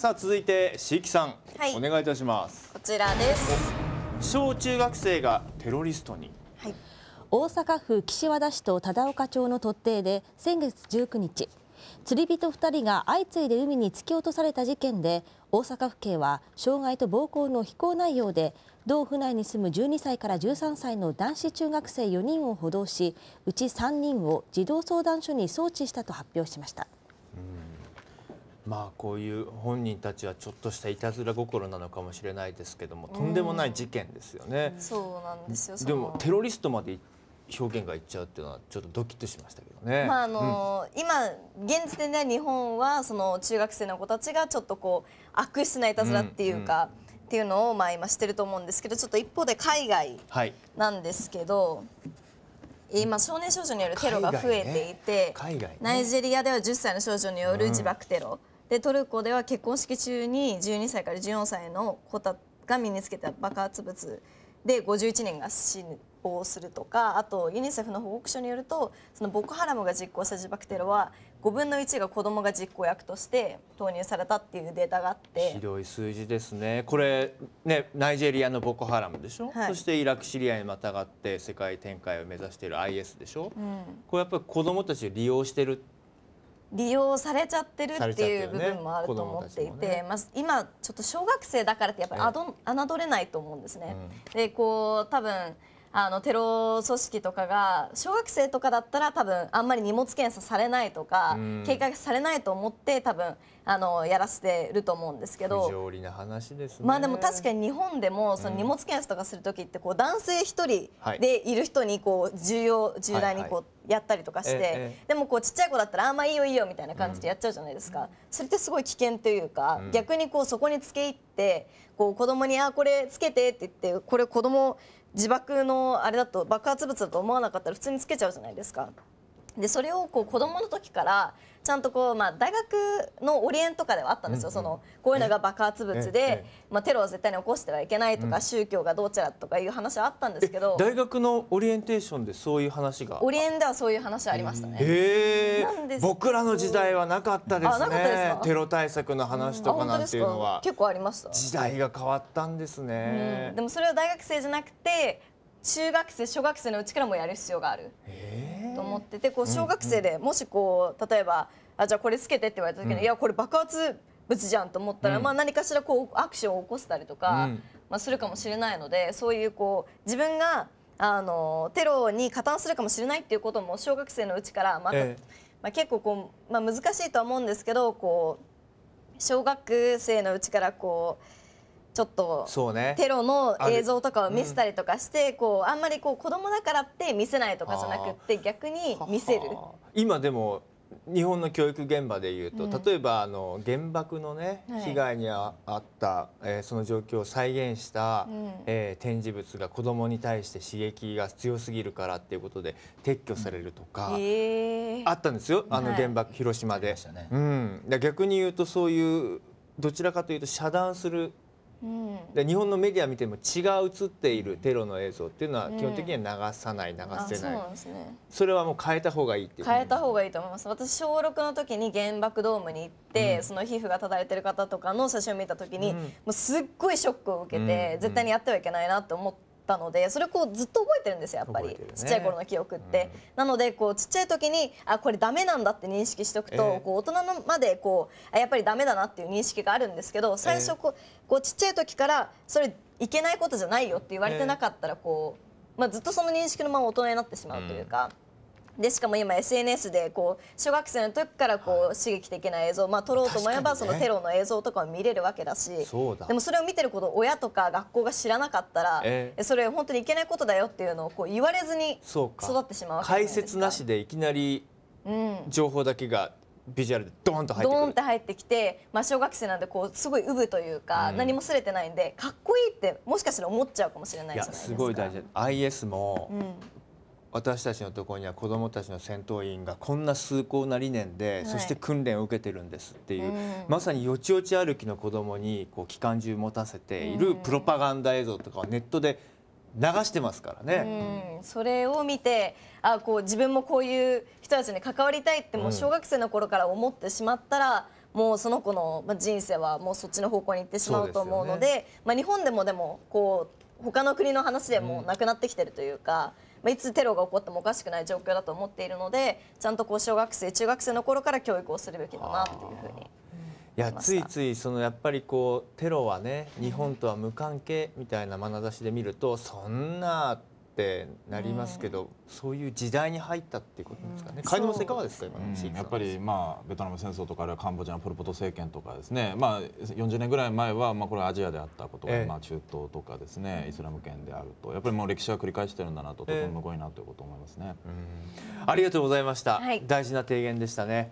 さあ続いて椎木さん、はい、お願いいたしますこちらです小中学生がテロリストに、はい、大阪府岸和田市と忠岡町の突堤で先月19日釣り人2人が相次いで海に突き落とされた事件で大阪府警は傷害と暴行の非行内容で同府内に住む12歳から13歳の男子中学生4人を補導しうち3人を児童相談所に送致したと発表しました。まあこういう本人たちはちょっとしたいたずら心なのかもしれないですけどもとんでもない事件ですよね。そうなんですよでもテロリストまで表現がいっちゃうっていうのはちょっとドキッとしましたけどね。まああのーうん、今現時点で日本はその中学生の子たちがちょっとこう悪質ないたずらっていうか、うんうん、っていうのをまあ今してると思うんですけどちょっと一方で海外なんですけど。はい今少年少女によるテロが増えていて、ねね、ナイジェリアでは10歳の少女による自爆テロ、うんでトルコでは結婚式中に12歳から14歳の子たが身につけた爆発物で51人が死亡するとかあとユニセフの報告書によるとそのボコ・ハラムが実行した自爆テロは5分の1が子どもが実行役として投入されたっていうデータがあってひどい数字ですねこれねナイジェリアのボコ・ハラムでしょ、はい、そしてイラクシリアにまたがって世界展開を目指している IS でしょ、うん、これやっぱり子どもたちを利用してるって利用されちゃってるっていう部分もあると思っていて、ねね、まあ、今ちょっと小学生だからってやっぱりあど、侮れないと思うんですね。でこう多分あのテロ組織とかが小学生とかだったら多分あんまり荷物検査されないとか、警戒されないと思って多分あのやらせてると思うんですけど不理な話です、ね、まあでも確かに日本でもその荷物検査とかする時ってこう男性1人でいる人にこう重要重大にこうやったりとかして、でもこうちっちゃい子だったらあんまいいよいいよみたいな感じでやっちゃうじゃないですか、それってすごい危険というか、逆にこうそこにつけ入ってこう子供にあこれつけてって言ってこれ子供自爆のあれだと爆発物だと思わなかったら普通につけちゃうじゃないですか。でそれをこう子どもの時からちゃんとこう、まあ、大学のオリエンとかではあったんですよ、うん、そのこういうのが爆発物で、まあ、テロは絶対に起こしてはいけないとか、うん、宗教がどうちゃらとかいう話はあったんですけど大学のオリエンテーションでそういう話がオリエンではそういう話ありましたね、えー、僕らの時代はなかったですねテロ対策の話とかなんていうのは、うん、結構ありました時代が変わったんですね、でもそれは大学生じゃなくて中学生小学生のうちからもやる必要がある、えーと思っててこう小学生でもしこう例えばあじゃあこれつけてって言われた時に、うん、いやこれ爆発物じゃんと思ったら、うん、まあ何かしらこうアクションを起こしたりとか、うん、まあ、するかもしれないのでそういうこう自分があのテロに加担するかもしれないっていうことも小学生のうちから、まえまあ、結構こう、まあ、難しいとは思うんですけどこう小学生のうちからこう。ちょっとそう、ね、テロの映像とかを見せたりとかして、こうあんまりこう子供だからって見せないとかじゃなくって逆に見せる。今でも日本の教育現場でいうと、例えばあの原爆のね、被害にあった、えー、その状況を再現した、うん、えー、展示物が子どもに対して刺激が強すぎるからっていうことで撤去されるとか、うん、あったんですよあの原爆、はい、広島で。ね、うん、逆に言うとそういうどちらかというと遮断するで日本のメディア見ても血が映っているテロの映像っていうのは基本的には流さない、うん、流せないそ、ね、それはもう変えた方がいいっていう変えた方がいいと思います私小6の時に原爆ドームに行って、うん、その皮膚がただれてる方とかの写真を見た時に、もうすっごいショックを受けて、絶対にやってはいけないなって思って。ったのでそれこうずっと覚えてるんですよやっぱり、ね、ちっちゃい頃の記憶って、うん、なのでこうちっちゃい時にあこれダメなんだって認識しておくと、えー、こう大人のまでこうやっぱりダメだなっていう認識があるんですけど最初こうえー、こうちっちゃい時からそれいけないことじゃないよって言われてなかったらこう、まあ、ずっとその認識のまま大人になってしまうというか。うんでしかも今 SNS でこう小学生の時からこう刺激的な映像、まあ、撮ろうと思えばそのテロの映像とかを見れるわけだしでもそれを見てることを親とか学校が知らなかったら、えそれ本当にいけないことだよっていうのをこう言われずに育ってしまう解説なしでいきなり情報だけがビジュアルでドーンと入ってドーンって入ってきて、まあ、小学生なんでこうすごいウブというか、うん、何もすれてないんでかっこいいってもしかしたら思っちゃうかもしれないじゃないですか。すごい大事 IS も、うん私たちのところには子どもたちの戦闘員がこんな崇高な理念で、はい、そして訓練を受けてるんですっていう、うん、まさによちよち歩きの子どもにこう機関銃持たせているプロパガンダ映像とかをネットで流してますからね、うん、それを見てあこう自分もこういう人たちに関わりたいってもう小学生の頃から思ってしまったら、うん、もうその子の人生はもうそっちの方向に行ってしまうと思うので、ね、まあ、日本でもでもこう他の国の話でもなくなってきてるというか。うんいつテロが起こってもおかしくない状況だと思っているのでちゃんとこう小学生中学生の頃から教育をするべきだなというふうにいやついついそのやっぱりこうテロはね日本とは無関係みたいな眼差しで見るとそんなってなりますけど、うそういう時代に入ったっていうことですかね。海野さんいかがですか今の、やっぱりまあベトナム戦争とかあるいはカンボジアのポルポト政権とかですね、まあ40年ぐらい前はまあこれアジアであったことが、ええ、まあ中東とかですねイスラム圏であるとやっぱりもう歴史は繰り返してるんだなととてもむごいなということ思いますね、え、ありがとうございました。はい、大事な提言でしたね。